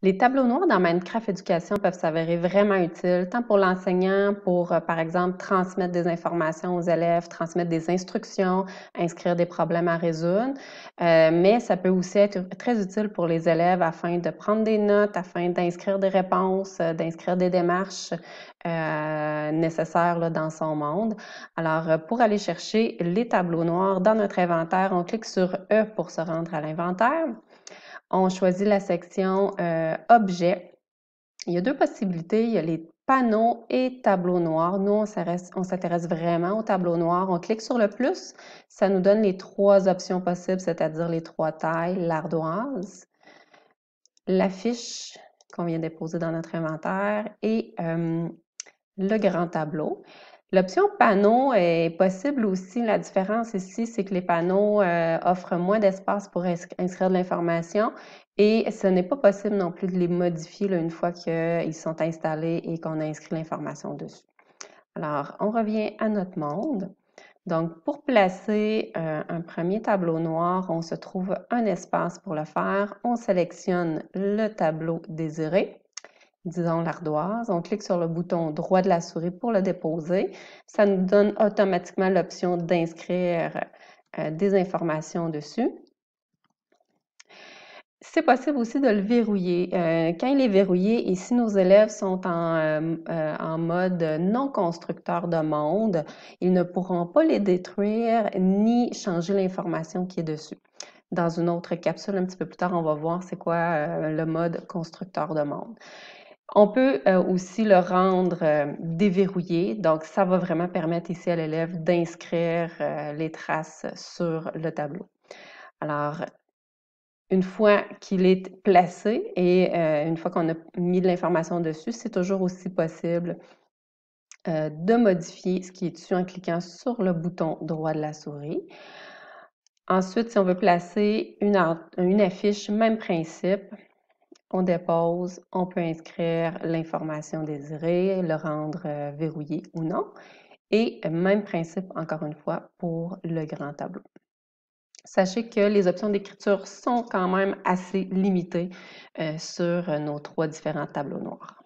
Les tableaux noirs dans Minecraft Éducation peuvent s'avérer vraiment utiles, tant pour l'enseignant, pour, euh, par exemple, transmettre des informations aux élèves, transmettre des instructions, inscrire des problèmes à résoudre, euh, mais ça peut aussi être très utile pour les élèves afin de prendre des notes, afin d'inscrire des réponses, euh, d'inscrire des démarches nécessaires dans son monde. Alors, pour aller chercher les tableaux noirs dans notre inventaire, on clique sur E pour se rendre à l'inventaire. On choisit la section objet. Euh, objets. Il y a deux possibilités. Il y a les panneaux et tableaux noirs. Nous, on s'intéresse vraiment au tableau noir. On clique sur le plus. Ça nous donne les trois options possibles, c'est-à-dire les trois tailles, l'ardoise, l'affiche qu'on vient déposer dans notre inventaire et euh, le grand tableau. L'option panneau est possible aussi. La différence ici, c'est que les panneaux euh, offrent moins d'espace pour inscrire de l'information et ce n'est pas possible non plus de les modifier une fois qu'ils sont installés et qu'on a inscrit l'information dessus. Alors, on revient à notre monde. Donc, pour placer euh, un premier tableau noir, on se trouve un espace pour le faire. On sélectionne le tableau désiré disons l'ardoise. On clique sur le bouton droit de la souris pour le déposer. Ça nous donne automatiquement l'option d'inscrire euh, des informations dessus. C'est possible aussi de le verrouiller. Euh, quand il est verrouillé et si nos élèves sont euh, en, mode non constructeur de monde, ils ne pourront pas les détruire ni changer l'information qui est dessus. Dans une autre capsule, un petit peu plus tard, on va voir c'est quoi le mode constructeur de monde. On peut euh, aussi le rendre euh, déverrouillé, donc ça va vraiment permettre ici à l'élève d'inscrire euh, les traces sur le tableau. Alors, une fois qu'il est placé et une fois qu'on a mis de l'information dessus, c'est toujours aussi possible de modifier ce qui est dessus en cliquant sur le bouton droit de la souris. Ensuite, si on veut placer une affiche, même principe, on dépose, on peut inscrire l'information désirée, le rendre euh, verrouillé ou non. Et euh, même principe, encore une fois, pour le grand tableau. Sachez que les options d'écriture sont quand même assez limitées euh, sur nos trois différents tableaux noirs.